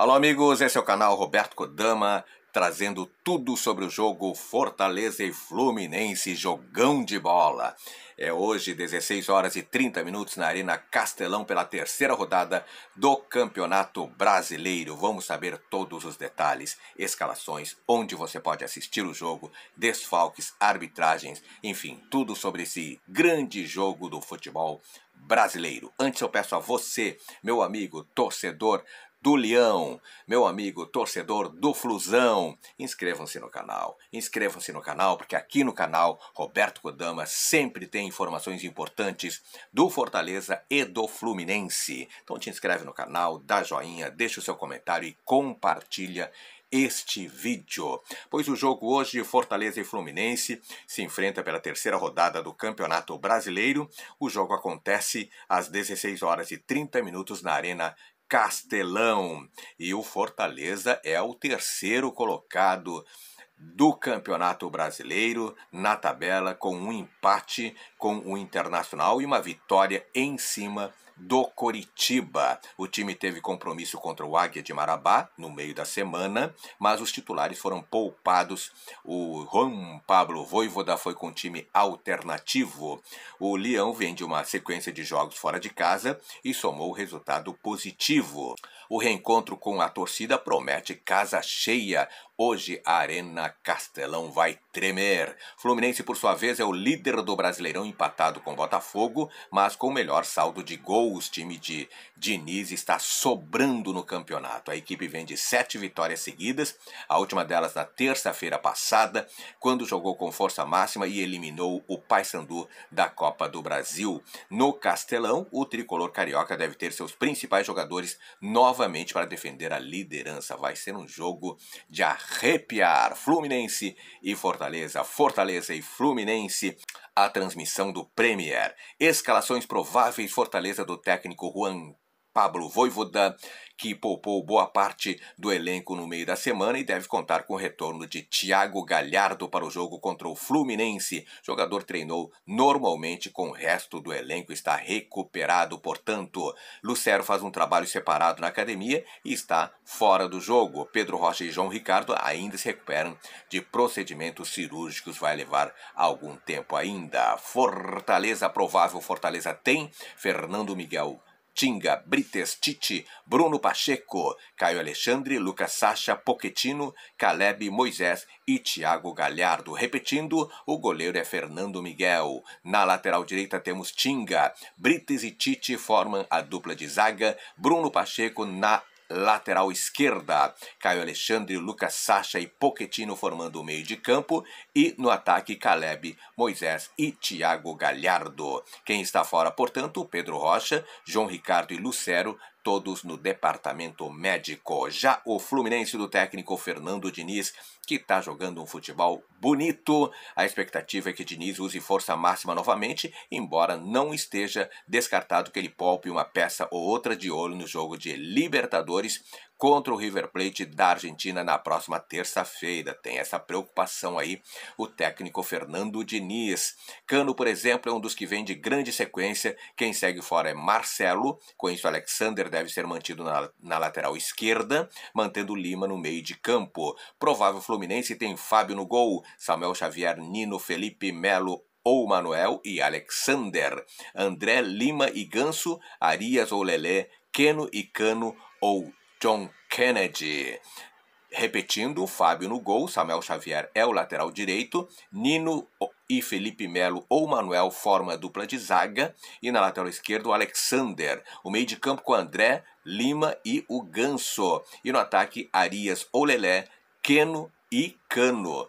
Alô, amigos, esse é o canal Roberto Kodama, trazendo tudo sobre o jogo Fortaleza e Fluminense, jogão de bola. É hoje, 16 horas e 30 minutos, na Arena Castelão, pela terceira rodada do Campeonato Brasileiro. Vamos saber todos os detalhes, escalações, onde você pode assistir o jogo, desfalques, arbitragens, enfim, tudo sobre esse grande jogo do futebol brasileiro. Antes eu peço a você, meu amigo torcedor do Leão, meu amigo torcedor do Flusão. Inscrevam-se no canal, inscrevam-se no canal, porque aqui no canal Roberto Kodama sempre tem informações importantes do Fortaleza e do Fluminense. Então te inscreve no canal, dá joinha, deixa o seu comentário e compartilha este vídeo, pois o jogo hoje de Fortaleza e Fluminense se enfrenta pela terceira rodada do Campeonato Brasileiro. O jogo acontece às 16 horas e 30 minutos na Arena Castelão. E o Fortaleza é o terceiro colocado do Campeonato Brasileiro na tabela com um empate com o Internacional e uma vitória em cima do Coritiba. O time teve compromisso contra o Águia de Marabá no meio da semana, mas os titulares foram poupados. O Juan Pablo Voivoda foi com time alternativo. O Leão vem de uma sequência de jogos fora de casa e somou resultado positivo. O reencontro com a torcida promete casa cheia. Hoje a Arena Castelão vai tremer. Fluminense, por sua vez, é o líder do Brasileirão empatado com Botafogo, mas com o melhor saldo de gols. Time de Diniz está sobrando no campeonato. A equipe vem de sete vitórias seguidas, a última delas na terça-feira passada, quando jogou com força máxima e eliminou o Paysandu da Copa do Brasil. No Castelão, o tricolor carioca deve ter seus principais jogadores novamente para defender a liderança. Vai ser um jogo de arrepiar. Fluminense e Fortaleza, Fortaleza e Fluminense. A transmissão do Premier. Escalações prováveis Fortaleza do técnico Juan Pablo Voivoda, que poupou boa parte do elenco no meio da semana e deve contar com o retorno de Thiago Galhardo para o jogo contra o Fluminense. O jogador treinou normalmente com o resto do elenco, está recuperado, portanto. Lucero faz um trabalho separado na academia e está fora do jogo. Pedro Rocha e João Ricardo ainda se recuperam de procedimentos cirúrgicos, vai levar algum tempo ainda. Fortaleza, provável Fortaleza tem Fernando Miguel Tinga, Brites, Tite, Bruno Pacheco, Caio Alexandre, Lucas Sacha, Poquetino, Caleb, Moisés e Thiago Galhardo. Repetindo, o goleiro é Fernando Miguel. Na lateral direita temos Tinga, Brites e Tite formam a dupla de zaga, Bruno Pacheco na lateral esquerda. Caio Alexandre, Lucas Sacha e Poquetino formando o meio de campo e no ataque Caleb, Moisés e Thiago Galhardo. Quem está fora, portanto, Pedro Rocha, João Ricardo e Lucero, todos no departamento médico. Já o Fluminense do técnico Fernando Diniz, que está jogando um futebol bonito, a expectativa é que Diniz use força máxima novamente, embora não esteja descartado que ele poupe uma peça ou outra de olho no jogo de Libertadores, contra o River Plate da Argentina na próxima terça-feira. Tem essa preocupação aí o técnico Fernando Diniz. Cano, por exemplo, é um dos que vem de grande sequência. Quem segue fora é Marcelo. Com isso, Alexander deve ser mantido na, na lateral esquerda, mantendo Lima no meio de campo. Provável Fluminense tem Fábio no gol, Samuel Xavier, Nino, Felipe Melo, ou Manuel e Alexander, André Lima e Ganso, Arias ou Lelé, Keno e Cano ou John Kennedy. Repetindo, Fábio no gol, Samuel Xavier é o lateral direito, Nino e Felipe Melo ou Manuel formam a dupla de zaga e na lateral esquerda o Alexander, o meio de campo com André, Lima e o Ganso e no ataque Arias ou Lelé, Keno e Cano.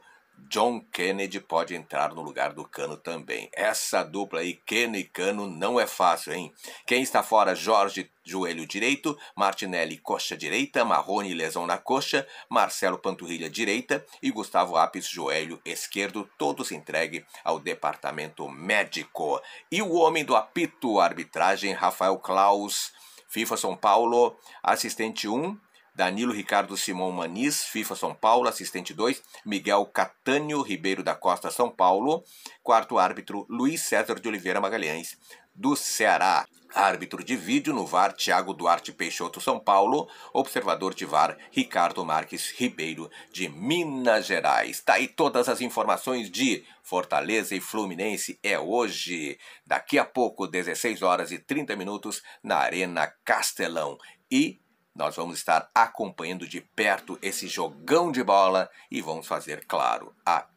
John Kennedy pode entrar no lugar do Cano também. Essa dupla aí, Keno e Cano, não é fácil, hein? Quem está fora? Jorge, joelho direito, Martinelli, coxa direita, Marrone, lesão na coxa, Marcelo Panturrilha, direita e Gustavo Apis joelho esquerdo, todos entregue ao departamento médico. E o homem do apito, arbitragem, Rafael Klaus, FIFA São Paulo, assistente 1, Danilo Ricardo Simão Maniz, FIFA São Paulo, assistente 2, Miguel Catânio Ribeiro da Costa, São Paulo, quarto árbitro Luiz César de Oliveira Magalhães, do Ceará. Árbitro de vídeo no VAR, Tiago Duarte Peixoto, São Paulo. Observador de VAR, Ricardo Marques Ribeiro, de Minas Gerais. Tá aí todas as informações de Fortaleza e Fluminense. É hoje, daqui a pouco, 16 horas e 30 minutos, na Arena Castelão. E nós vamos estar acompanhando de perto esse jogão de bola e vamos fazer, claro, a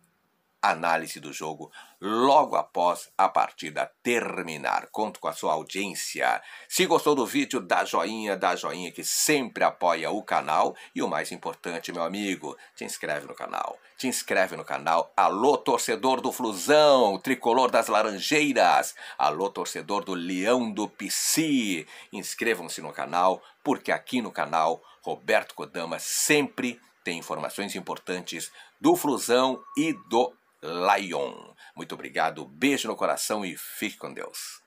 análise do jogo logo após a partida terminar. Conto com a sua audiência. Se gostou do vídeo, dá joinha, dá joinha que sempre apoia o canal. E o mais importante, meu amigo, te inscreve no canal. Te inscreve no canal. Alô, torcedor do Flusão, tricolor das Laranjeiras. Alô, torcedor do Leão do Pici. Inscrevam-se no canal, porque aqui no canal, Roberto Kodama sempre tem informações importantes do Flusão e do Lion. Muito obrigado, beijo no coração e fique com Deus.